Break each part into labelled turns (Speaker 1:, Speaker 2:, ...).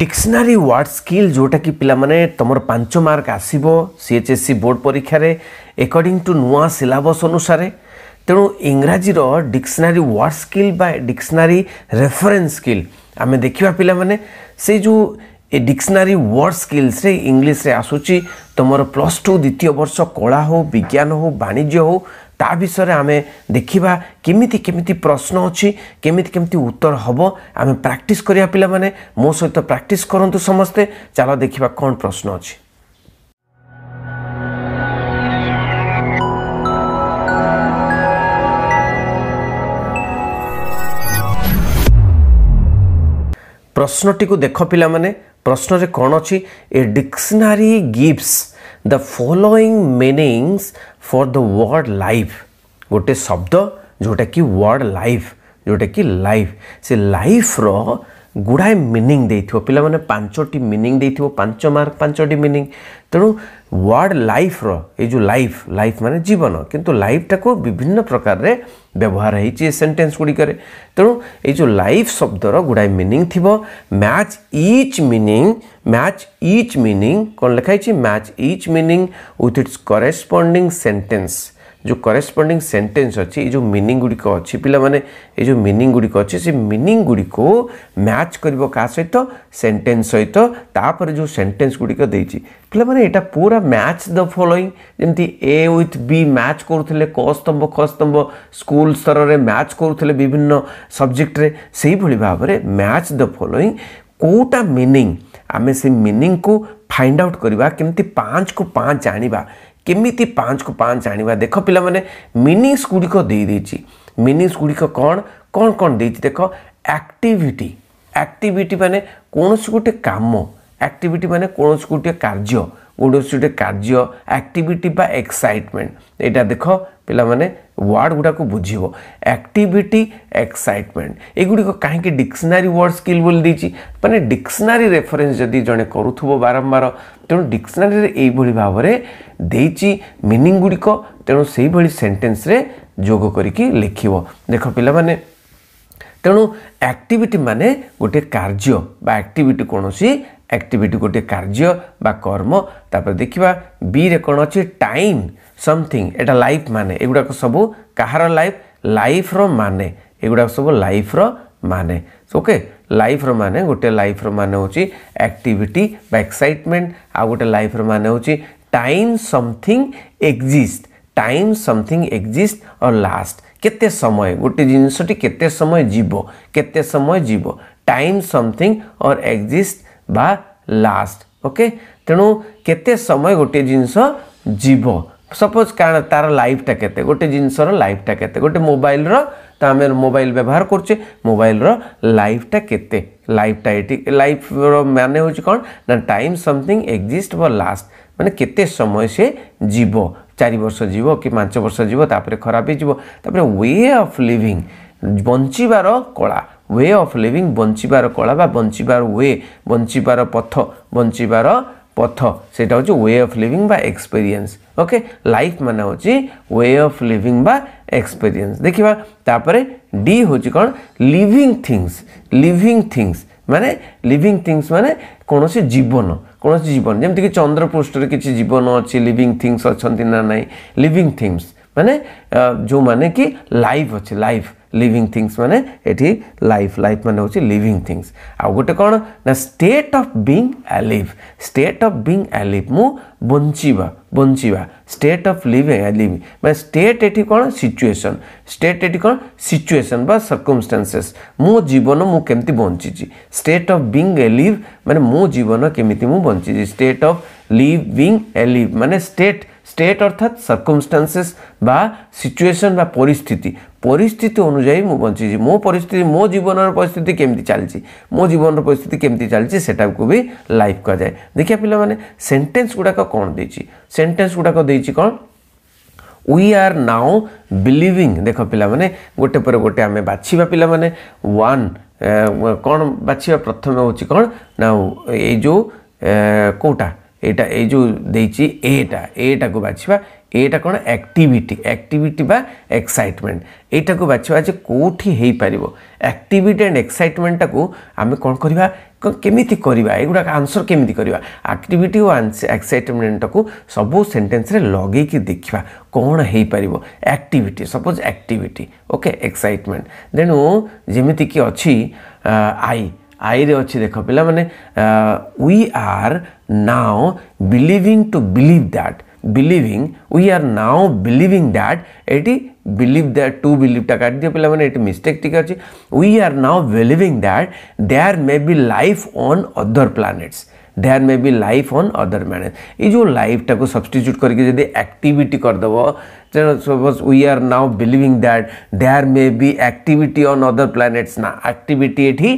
Speaker 1: dictionary ward skill ଯେଉଁଟାକି ପିଲାମାନେ ତୁମର ପାଞ୍ଚ ମାର୍କ ଆସିବ C H S E board ପରୀକ୍ଷାରେ ଏକର୍ଡ଼ିଂ ଟୁ ନୂଆ ସିଲାବସ୍ ଅନୁସାରେ ତେଣୁ ଇଂରାଜୀର ଡିକ୍ସନାରୀ ୱାର୍ଡ଼ ସ୍କିଲ୍ ବା ଡିକ୍ସନାରୀ ରେଫରେନ୍ସ ସ୍କିଲ୍ ଆମେ ଦେଖିବା ପିଲାମାନେ ସେଇ ଯେଉଁ ଏ ଡିକ୍ସନାରୀ ୱାର୍ଡ଼ ସ୍କିଲ୍ସରେ ଇଂଲିଶରେ ଆସୁଛି ତୁମର ପ୍ଲସ୍ ଟୁ ଦ୍ୱିତୀୟ ବର୍ଷ କଳା ହେଉ ବିଜ୍ଞାନ ହେଉ ବାଣିଜ୍ୟ ହେଉ ତା ବିଷୟରେ ଆମେ ଦେଖିବା କେମିତି କେମିତି ପ୍ରଶ୍ନ ଅଛି କେମିତି କେମିତି ଉତ୍ତର ହେବ ଆମେ ପ୍ରାକ୍ଟିସ୍ କରିବା ପିଲାମାନେ ମୋ ସହିତ ପ୍ରାକ୍ଟିସ୍ କରନ୍ତୁ ସମସ୍ତେ ଚାଲ ଦେଖିବା କ'ଣ ପ୍ରଶ୍ନ ଅଛି ପ୍ରଶ୍ନଟିକୁ ଦେଖ ପିଲାମାନେ ପ୍ରଶ୍ନରେ କ'ଣ ଅଛି a dictionary gives the following meanings for the word life ଗୋଟେ ଶବ୍ଦ ଯେଉଁଟାକି ୱାର୍ଡ଼ ଲାଇଫ୍ ଯେଉଁଟାକି ଲାଇଫ୍ ସେ ଲାଇଫ୍ର गुड़ाए मिनिंग पाने पांचटी मिनिंग पांच मार्क पांचटी मिनिंग तेणु वार्ड लाइफ रो लाइफ लाइफ मान जीवन किंतु लाइफ को विभिन्न प्रकार रे व्यवहार हो सेटेन्स गुड़िक तेणु ये लाइफ शब्द गुड़ाए मिनिंग थी match each meaning match each meaning कौन लिखाई match each meaning with its corresponding sentence ଯେଉଁ କରେସ୍ପଣ୍ଡିଂ ସେଣ୍ଟେନ୍ସ ଅଛି ଏ ଯେଉଁ ମିନିଂ ଗୁଡ଼ିକ ଅଛି ପିଲାମାନେ ଏ ଯେଉଁ ମିନିଂ ଗୁଡ଼ିକ ଅଛି ସେ ମିନିଂ ଗୁଡ଼ିକୁ ମ୍ୟାଚ୍ କରିବ କାହା ସହିତ ସେଣ୍ଟେନ୍ସ ସହିତ ତାପରେ ଯେଉଁ ସେଣ୍ଟେନ୍ସ ଗୁଡ଼ିକ ଦେଇଛି ପିଲାମାନେ ଏଇଟା ପୁରା ମ୍ୟାଚ୍ ଦ ଫଲୋଇଂ ଯେମିତି ଏ ୱିଥ୍ ବି ମ୍ୟାଚ୍ କରୁଥିଲେ କ ସ୍ତମ୍ଭ ଖ ସ୍ତମ୍ଭ ସ୍କୁଲ ସ୍ତରରେ ମ୍ୟାଚ୍ କରୁଥିଲେ ବିଭିନ୍ନ ସବଜେକ୍ଟରେ ସେଇଭଳି ଭାବରେ ମ୍ୟାଚ୍ ଦ ଫଲୋଇଂ କେଉଁଟା ମିନିଂ ଆମେ ସେ ମିନିଂକୁ ଫାଇଣ୍ଡ ଆଉଟ୍ କରିବା କେମିତି ପାଞ୍ଚକୁ ପାଞ୍ଚ ଆଣିବା କେମିତି ପାଞ୍ଚକୁ ପାଞ୍ଚ ଆଣିବା ଦେଖ ପିଲାମାନେ ମିନିଂସ୍ ଗୁଡ଼ିକ ଦେଇଦେଇଛି ମିନିଂସ୍ ଗୁଡ଼ିକ କ'ଣ କ'ଣ କ'ଣ ଦେଇଛି ଦେଖ ଆକ୍ଟିଭିଟି ଆକ୍ଟିଭିଟି ମାନେ କୌଣସି ଗୋଟେ କାମ ଆକ୍ଟିଭିଟି ମାନେ କୌଣସି ଗୋଟିଏ କାର୍ଯ୍ୟ କୌଣସି ଗୋଟେ କାର୍ଯ୍ୟ ଆକ୍ଟିଭିଟି ବା ଏକ୍ସାଇଟମେଣ୍ଟ ଏଇଟା ଦେଖ ପିଲାମାନେ ୱାର୍ଡ଼ ଗୁଡ଼ାକୁ ବୁଝିବ ଆକ୍ଟିଭିଟି ଏକ୍ସାଇଟମେଣ୍ଟ ଏଗୁଡ଼ିକ କାହିଁକି ଡିକ୍ସନାରୀ ୱାର୍ଡ଼ ସ୍କିଲ୍ ବୋଲି ଦେଇଛି ମାନେ ଡିକ୍ସନାରୀ ରେଫରେନ୍ସ ଯଦି ଜଣେ କରୁଥିବ ବାରମ୍ବାର ତେଣୁ ଡିକ୍ସନାରୀରେ ଏଇଭଳି ଭାବରେ ଦେଇଛି ମିନିଂ ଗୁଡ଼ିକ ତେଣୁ ସେଇଭଳି ସେଣ୍ଟେନ୍ସରେ ଯୋଗ କରିକି ଲେଖିବ ଦେଖ ପିଲାମାନେ ତେଣୁ ଆକ୍ଟିଭିଟି ମାନେ ଗୋଟିଏ କାର୍ଯ୍ୟ ବା ଆକ୍ଟିଭିଟି କୌଣସି एक्टिविटी गोटे कार्य बा कर्म तापर देखा बी रे कौन अच्छे टाइम समथिंग एटा लाइफ माने एगुड़ाक सब कहार लाइफ लाइफ रो माने एगुड़ाक सब लाइफ रो माने ओके लाइफ रो माने गोटे लाइफ रो माने होची एक्टिविटी एक्साइटमेंट आ गए लाइफ रो माने होची time something exist time something exist or last केते समय गोटे जिनसटी केते समय जीव के समय जीव टाइम समथिंग और एक्जिस्ट বা ଲାଷ୍ଟ ଓକେ ତେଣୁ କେତେ ସମୟ ଗୋଟିଏ ଜିନିଷ ଯିବ ସପୋଜ୍ କାରଣ ତା'ର ଲାଇଫ୍ଟା କେତେ ଗୋଟେ ଜିନିଷର ଲାଇଫ୍ଟା କେତେ ଗୋଟେ ମୋବାଇଲ୍ର ତ ଆମେ ମୋବାଇଲ୍ ବ୍ୟବହାର କରୁଛେ ମୋବାଇଲ୍ର ଲାଇଫ୍ଟା କେତେ ଲାଇଫ୍ଟା ଏଠି ଲାଇଫ୍ର ମାନେ ହେଉଛି କ'ଣ ନା time something exist for last ମାନେ କେତେ ସମୟ ସେ ଯିବ ଚାରି ବର୍ଷ ଯିବ କି ପାଞ୍ଚ ବର୍ଷ ଯିବ ତାପରେ ଖରାପ ହେଇଯିବ ତାପରେ ୱେ ଅଫ୍ ଲିଭିଂ ବଞ୍ଚିବାର କଳା ওয়ে অফ লিভিং ବଞ୍ଚିବାର কলা বা ବଞ୍ଚିବାର ওয়ে ବଞ୍ଚିବାର পথ ବଞ୍ଚିବାର পথ সেটা হচ্ছে ওয়ে অফ লিভিং বা এক্সপেরিয়েন্স ওকে লাইফ মানে হচ্ছে ওয়ে অফ লিভিং বা এক্সপেরিয়েন্স দেখিবা তাপরে ডি হচ্ছে কোণ লিভিং থিংস লিভিং থিংস মানে লিভিং থিংস মানে কোণী জীবন কোণী জীবন যেমিকি চন্দ্রপৃষ্ঠের কিছু জীবন অছি লিভিং থিংস অনেক না নাই লিভিং থিংস माने जो माने कि लाइफ अच्छे लाइफ लिविंग थिंग्स माने ये लाइफ लाइफ माने हूँ लिविंग थिंग्स आ गोटे कौन ना state of being alive state of being alive मु बंचीबा बंचीबा स्टेट ऑफ लिविंग एलिव माने स्टेट एटी कौन सिचुएशन स्टेट एटी कौन सिचुएशन बा सर्कमस्टेन्सेस मो जीवन मुझे बंची स्टेट ऑफ बीइंग एलिव माने मो जीवन केमी मुझे बंची स्टेट ऑफ लिविंग एलिव माने स्टेट স্টেট অর্থাৎ সার্কমস্টান্সেস বা সিচুয়েশন বা পরিস্থিতি পরিস্থিতি অনুযায়ী মু বঞ্চিছি মো পরিস্থিতি মো জীবনর পরিস্থিতি কেমতি চালছি মো জীবনর পরিস্থিতি কেমতি চালছি সেটাকু বি লাইফ কয়া যায় দেখিয়া পিলা মানে সেন্টেন্স গুড়াক কোন দেইছি সেন্টেন্স গুড়াক দেইছি কোন উই আর নাও বিলিভিং দেখ মানে গোটে পরে গোটে আমি বাছিবা পিলা মানে ওয়ান কোন বাছিবা প্রথমে হচ্ছে কোন না এই যে কোটা ଏଇଟା ଏଇ ଯେଉଁ ଦେଇଛି ଏଟା ଏଟାକୁ ବାଛିବା ଏଇଟା କ'ଣ ଆକ୍ଟିଭିଟି ଆକ୍ଟିଭିଟି ବା ଏକ୍ସାଇଟମେଣ୍ଟ ଏଇଟାକୁ ବାଛିବା ଯେ କେଉଁଠି ହେଇପାରିବ ଆକ୍ଟିଭିଟି ଆଣ୍ଡ ଏକ୍ସାଇଟମେଣ୍ଟଟାକୁ ଆମେ କ'ଣ କରିବା କେମିତି କରିବା ଏଗୁଡ଼ାକ ଆନ୍ସର କେମିତି କରିବା ଆକ୍ଟିଭିଟି ଓ ଏକ୍ସାଇଟମେଣ୍ଟଟାକୁ ସବୁ ସେଣ୍ଟେନ୍ସରେ ଲଗେଇକି ଦେଖିବା କ'ଣ ହେଇପାରିବ activity suppose activity okay excitement ତେଣୁ ଯେମିତିକି ଅଛି ଆଇ ଆଇରେ ଅଛି ଦେଖ ପିଲାମାନେ we are now believing to believe that believing we are now believing that এটি বিলিভ দ্যাট টু বিলিভটা কাটি দিও পিলামানে এটি মিস্টেক টিকে আছে we are now believing that there may be life on other planets there may be life on other planet এই যে লাইফটাকে সবস্টিচ্ୟୁଟ୍ করিকি যদি আক্টিভিটি କରିଦେବ suppose we are now believing that there may be activity on other planets না activity এটি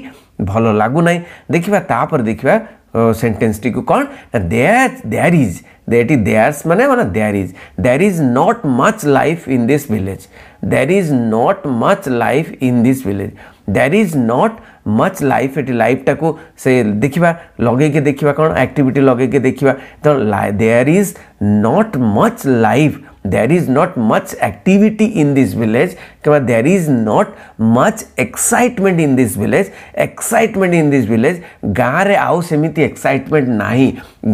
Speaker 1: ভালো লাগু নাই দেখিবা তাପରେ দেখিবা सेन्टेन्स टी कौन there is that is there's मैंने मैंने there is there is not much life in this village there is not much life in this village there is not much life at लाइफटा को से देखा लगे देखा कौन एक्टिविटी लगे देखा तो there is not much life there is not much activity in this village there is not much excitement in this village excitement in this village ଗାଁରେ ଆଉ ସେମିତି ଏକ୍ସାଇଟମେଣ୍ଟ ନାହିଁ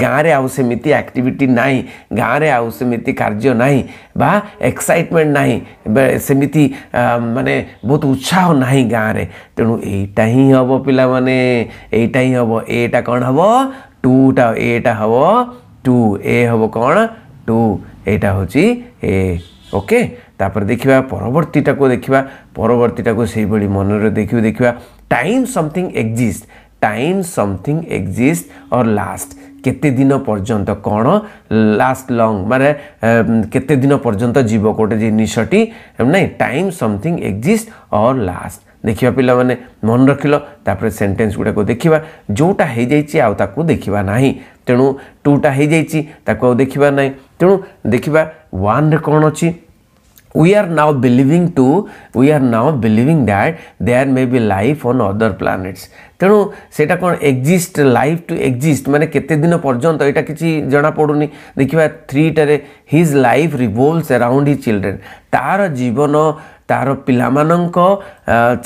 Speaker 1: ଗାଁରେ ଆଉ ସେମିତି ଆକ୍ଟିଭିଟି ନାହିଁ ଗାଁରେ ଆଉ ସେମିତି କାର୍ଯ୍ୟ ନାହିଁ ବା ଏକ୍ସାଇଟମେଣ୍ଟ ନାହିଁ ସେମିତି ମାନେ ବହୁତ ଉତ୍ସାହ ନାହିଁ ଗାଁରେ ତେଣୁ ଏଇଟା ହିଁ ହେବ ପିଲାମାନେ ଏଇଟା ହିଁ ହେବ ଏଟା କ'ଣ ହେବ ଟୁଟା ଏଟା ହେବ ଟୁ ଏ ହେବ କ'ଣ ଟୁ এইটা হচ্ছে এ ওকে ତାପରେ ଦେଖିବା ପରବର୍ତ୍ତୀଟାକୁ ଦେଖିବା ପରବର୍ତ୍ତୀଟାକୁ ସେଇଭଳି ମନରେ ଦେଖିବୁ ଦେଖିବା time something exist time something exist or last କେତେ ଦିନ ପର୍ଯ୍ୟନ୍ତ କ'ଣ ଲାଷ୍ଟ ଲଙ୍ଗ୍ ମାନେ କେତେ ଦିନ ପର୍ଯ୍ୟନ୍ତ ଯିବ ଗୋଟେ ଜିନିଷଟି ନାଇଁ time something exist or last ଦେଖିବା ପିଲାମାନେ ମନେ ରଖିଲ ତାପରେ ସେଣ୍ଟେନ୍ସ ଗୁଡ଼ାକୁ ଦେଖିବା ଯେଉଁଟା ହେଇଯାଇଛି ଆଉ ତାକୁ ଦେଖିବା ନାହିଁ ତେଣୁ ଟୁଟା ହେଇଯାଇଛି ତାକୁ ଆଉ ଦେଖିବା ନାହିଁ ତେଣୁ ଦେଖିବା ୱାନ୍ରେ କ'ଣ ଅଛି we are now believing to we are now believing that there may be life on other planets ତେଣୁ ସେଇଟା କ'ଣ ଏକ୍ଜିଷ୍ଟ ଲାଇଫ୍ ଟୁ ଏକ୍ଜିଷ୍ଟ ମାନେ କେତେ ଦିନ ପର୍ଯ୍ୟନ୍ତ ଏଇଟା କିଛି ଜଣାପଡ଼ୁନି ଦେଖିବା ଥ୍ରୀଟାରେ his life revolves around he children ତା'ର ଜୀବନ ତାର ପିଲାମାନଙ୍କ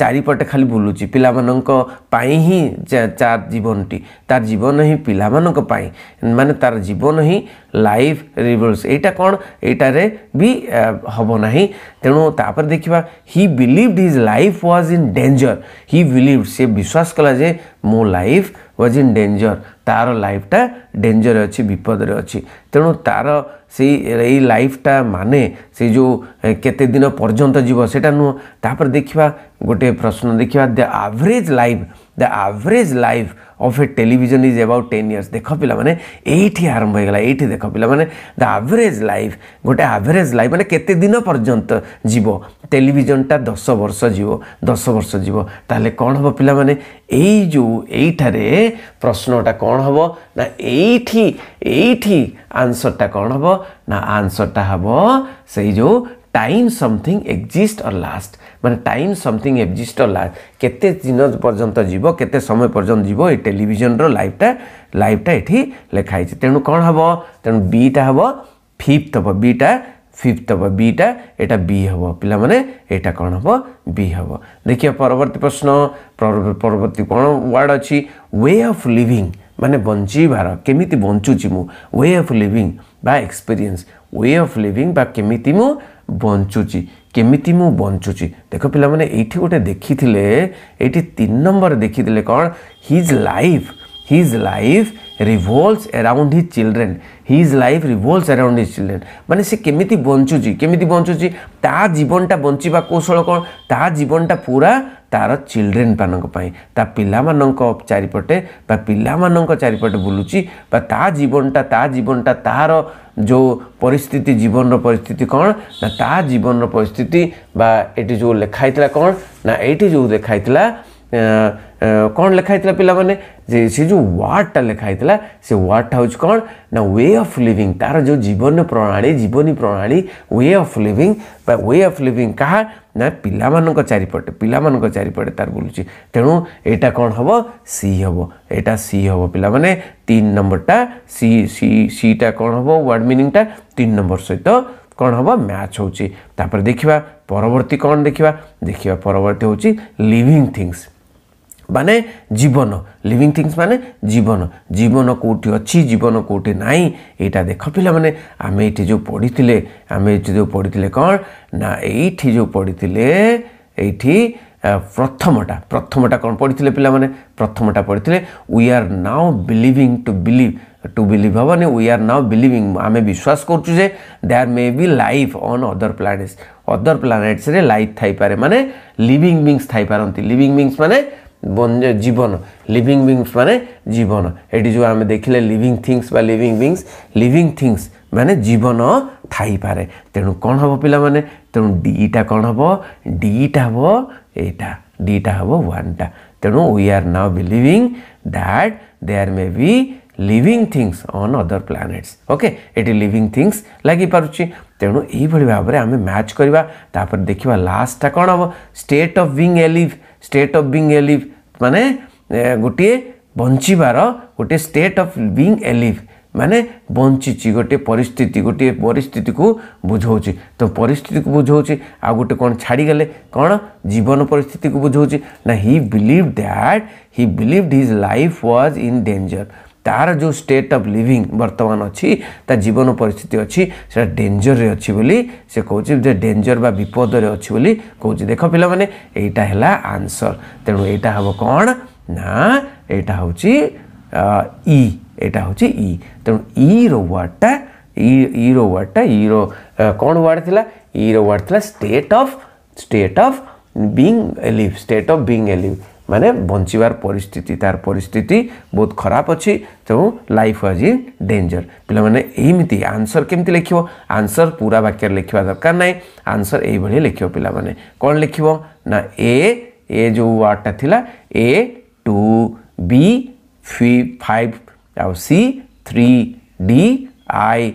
Speaker 1: ଚାରିପଟେ ଖାଲି ବୁଲୁଛି ପିଲାମାନଙ୍କ ପାଇଁ ହିଁ ତାର ଜୀବନଟି ତାର ଜୀବନ ହିଁ ପିଲାମାନଙ୍କ ପାଇଁ ମାନେ ତାର ଜୀବନ ହିଁ ଲାଇଫ୍ ରିଭଲ୍ସ ଏଇଟା କ'ଣ ଏଇଟାରେ ବି ହେବ ନାହିଁ ତେଣୁ ତାପରେ ଦେଖିବା he believed his life was in danger he believe ସେ ବିଶ୍ୱାସ କଲା ଯେ ମୋ ଲାଇଫ୍ ୱାଜ୍ ଇନ୍ ଡେଞ୍ଜର ତା'ର ଲାଇଫ୍ଟା ଡେଞ୍ଜରରେ ଅଛି ବିପଦରେ ଅଛି ତେଣୁ ତା'ର ସେଇ ଏଇ ଲାଇଫ୍ଟା ମାନେ ସେ ଯେଉଁ କେତେ ଦିନ ପର୍ଯ୍ୟନ୍ତ ଯିବ ସେଇଟା ନୁହଁ ତାପରେ ଦେଖିବା ଗୋଟିଏ ପ୍ରଶ୍ନ ଦେଖିବା the average life the average life of a television is about ten years দেখ পিলামানে এইটি আরম্ভ হয়ে গেল এইটি দেখ পিলামানে দ আভরেজ লাইফ গোটে আভরেজ লাইফ মানে কেতে দিন পর্যন্ত যাব টেলিভিজনটা দশ বর্ষ যাব দশ বর্ষ যাব তাহলে কণ হব পিলামানে এই যে এইঠারে প্রশ্নটা কণ হব না এইটি এইটি আনসরটা কণ হব না আনসরটা হব সেই যে time something exist or last মানে টাইম সমথিং এক্সিস্ট লাস্ট কেতে দিন পর্যন্ত যাব কেতে সময় পর্যন্ত যাব এই টেলিভিজনর লাইভটা লাইভটা এটি লেখা হয়েছে তেমন কম হব তেণু বিটা হব ফিফ্থ হব বিটা ফিফ্থ হব বিটা এটা বি হব পিলা মানে এটা কম হব বি হব দেখি পরবর্তী প্রশ্ন পরবর্তী কম ওয়ার্ড অে অফ লিভিং মানে বঞ্চবার কমিটি ବଞ୍ଚୁଛି মু ওয়ে অফ লিভিং বা ଏକ୍ସପିରିଏନ୍ସ ওয়ে অফ লিভিং বা কমিটি মু ବଞ୍ଚୁଛି କେମିତି ମୁଁ ବଞ୍ଚୁଛି ଦେଖ ପିଲାମାନେ ଏଇଠି ଗୋଟେ ଦେଖିଥିଲେ ଏଇଠି ତିନି ନମ୍ବର ଦେଖିଥିଲେ କ'ଣ his life his life revolves around his children his life revolves around his children মানে সে কেমিতি বঞ্চুছি কেমিতি বঞ্চুছি তা জীবনটা বঞ্চিবা কৌশল କ'ଣ ତା ଜୀବନଟା ପୁରା ତାର ଚିଲଡ୍ରେନ୍ ମାନଙ୍କ ପାଇଁ ତା ପିଲାମାନଙ୍କ ଚାରିପଟେ ବା ପିଲାମାନଙ୍କ ଚାରିପଟେ ବୁଲୁଛି ବା ତା ଜୀବନଟା ତା ଜୀବନଟା ତାର ଯେଉଁ ପରିସ୍ଥିତି ଜୀବନର ପରିସ୍ଥିତି କ'ଣ ନା ତା ଜୀବନର ପରିସ୍ଥିତି ବା ଏଠି ଯେଉଁ ଲେଖା ହେଇଥିଲା କ'ଣ ନା ଏଇଠି ଯେଉଁ ଲେଖା ହେଇଥିଲା କ'ଣ ଲେଖାହେଇଥିଲା ପିଲାମାନେ ଯେ ସେ ଯେଉଁ ୱାର୍ଡ଼ଟା ଲେଖାହେଇଥିଲା ସେ ୱାର୍ଡ଼ଟା ହେଉଛି କ'ଣ ନା ୱେ ଅଫ୍ ଲିଭିଂ ତା'ର ଯେଉଁ ଜୀବନ ପ୍ରଣାଳୀ ଜୀବନୀ ପ୍ରଣାଳୀ ୱେ ଅଫ୍ ଲିଭିଂ ବା ୱେ ଅଫ୍ ଲିଭିଂ କାହା ନା ପିଲାମାନଙ୍କ ଚାରିପଟେ ପିଲାମାନଙ୍କ ଚାରିପଟେ ତାର ବୁଲୁଛି ତେଣୁ ଏଇଟା କ'ଣ ହେବ ସି ହେବ ଏଇଟା ସି ହେବ ପିଲାମାନେ ତିନି ନମ୍ବରଟା ସି ସି ସିଟା କ'ଣ ହେବ ୱାର୍ଡ଼ ମିନିଂଟା ତିନି ନମ୍ବର ସହିତ କ'ଣ ହେବ ମ୍ୟାଚ୍ ହେଉଛି ତାପରେ ଦେଖିବା ପରବର୍ତ୍ତୀ କ'ଣ ଦେଖିବା ଦେଖିବା ପରବର୍ତ୍ତୀ ହେଉଛି ଲିଭିଂ ଥିଙ୍ଗସ୍ ମାନେ ଜୀବନ ଲିଭିଂ ଥିଙ୍ଗସ୍ ମାନେ ଜୀବନ ଜୀବନ କେଉଁଠି ଅଛି ଜୀବନ କେଉଁଠି ନାହିଁ ଏଇଟା ଦେଖ ପିଲାମାନେ ଆମେ ଏଇଠି ଯେଉଁ ପଢ଼ିଥିଲେ ଆମେ ଏଇଠି ଯେଉଁ ପଢ଼ିଥିଲେ କ'ଣ ନା ଏଇଠି ଯେଉଁ ପଢ଼ିଥିଲେ ଏଇଠି ପ୍ରଥମଟା ପ୍ରଥମଟା କ'ଣ ପଢ଼ିଥିଲେ ପିଲାମାନେ ପ୍ରଥମଟା ପଢ଼ିଥିଲେ we are now believing to believe to believe ହେବନି ୱି ଆର୍ ନାଓ ବିଲିଭିଂ ଆମେ ବିଶ୍ୱାସ କରୁଛୁ ଯେ there may be life on other planets other ପ୍ଲାନେଟ୍ସରେ ଲାଇଫ୍ ଥାଇପାରେ ମାନେ ଲିଭିଂ ବିଙ୍ଗସ୍ ଥାଇପାରନ୍ତି ଲିଭିଂ ବିଙ୍ଗସ୍ ମାନେ ବନ୍ୟ ଜୀବନ ଲିଭିଂ ବିଙ୍ଗସ୍ ମାନେ ଜୀବନ ଏଠି ଯେଉଁ ଆମେ ଦେଖିଲେ ଲିଭିଂ ଥିଙ୍ଗସ୍ ବା ଲିଭିଂ ବିଙ୍ଗସ୍ ଲିଭିଂ ଥିଙ୍ଗସ୍ ମାନେ ଜୀବନ ଥାଇପାରେ ତେଣୁ କ'ଣ ହେବ ପିଲାମାନେ ତେଣୁ ଡିଟା କ'ଣ ହେବ ଡିଟା ହେବ ଏଇଟା ଡିଟା ହେବ ୱାନ୍ଟା ତେଣୁ we are now believing that there may be living things on other planets okay এটি লিভিং থিংস লাগিপারুছি তেমন এইভাবে ভাবে আমি ম্যাচ করা তাপরে দেখা লাস্টটা কম হব state of being alive state of being alive ମାନେ ଗୋଟିଏ ବଞ୍ଚିବାର ଗୋଟିଏ ଷ୍ଟେଟ୍ ଅଫ୍ ବିଙ୍ଗ୍ ଏଲିଭ୍ ମାନେ ବଞ୍ଚିଛି ଗୋଟିଏ ପରିସ୍ଥିତି ଗୋଟିଏ ପରିସ୍ଥିତିକୁ ବୁଝାଉଛି ତ ପରିସ୍ଥିତିକୁ ବୁଝାଉଛି ଆଉ ଗୋଟେ କ'ଣ ଛାଡ଼ିଗଲେ କ'ଣ ଜୀବନ ପରିସ୍ଥିତିକୁ ବୁଝାଉଛି ନା he believe that he believe his life was in danger ତାର ଯେଉଁ ଷ୍ଟେଟ୍ ଅଫ୍ ଲିଭିଂ ବର୍ତ୍ତମାନ ଅଛି ତା ଜୀବନ ପରିସ୍ଥିତି ଅଛି ସେଟା ଡେଞ୍ଜରରେ ଅଛି ବୋଲି ସେ କହୁଛି ଯେ ଡେଞ୍ଜର ବା ବିପଦରେ ଅଛି ବୋଲି କହୁଛି ଦେଖ ପିଲାମାନେ ଏଇଟା ହେଲା ଆନ୍ସର୍ ତେଣୁ ଏଇଟା ହେବ କ'ଣ ନା ଏଇଟା ହେଉଛି ଇ ଏଇଟା ହେଉଛି ଇ ତେଣୁ ଇର ୱାର୍ଡ଼ଟା ଇ ଇର ୱାର୍ଡ଼ଟା ଇର କ'ଣ ୱାର୍ଡ଼ ଥିଲା ଇର ୱାର୍ଡ଼ ଥିଲା state of state of being alive state of being alive माने बंचवार पिस्थित तार पिस्थित बहुत खराब अच्छी तेणु लाइफ इज इन पे पेमती आंसर केमती लिख आंसर पूरा वाक्य लिखा दरकार ना आंसर यही लिख पे कौन लिख ना ए ए जो वार्डा थी ए टू बी फी फाइव आ सी थ्री डी आई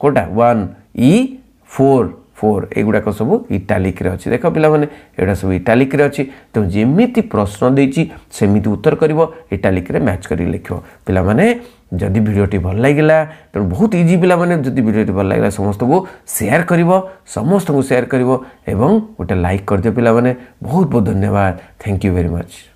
Speaker 1: कौटा वन इ फोर फोर एगुडाक सब इटालिक अख पि एउटा सब इटालिक अब तिमी प्रश्न दिमिति उत्तर क्यो इटालिक म्याच गरिक लेख पिया भिडियो भागला त बहुत इजि पिया भिडियो भाग्ला समस्तो समस्तार गटे ल्याक गरिदियो पिने बहुत बहुत धन्यवाद थैंक यू वेरी मच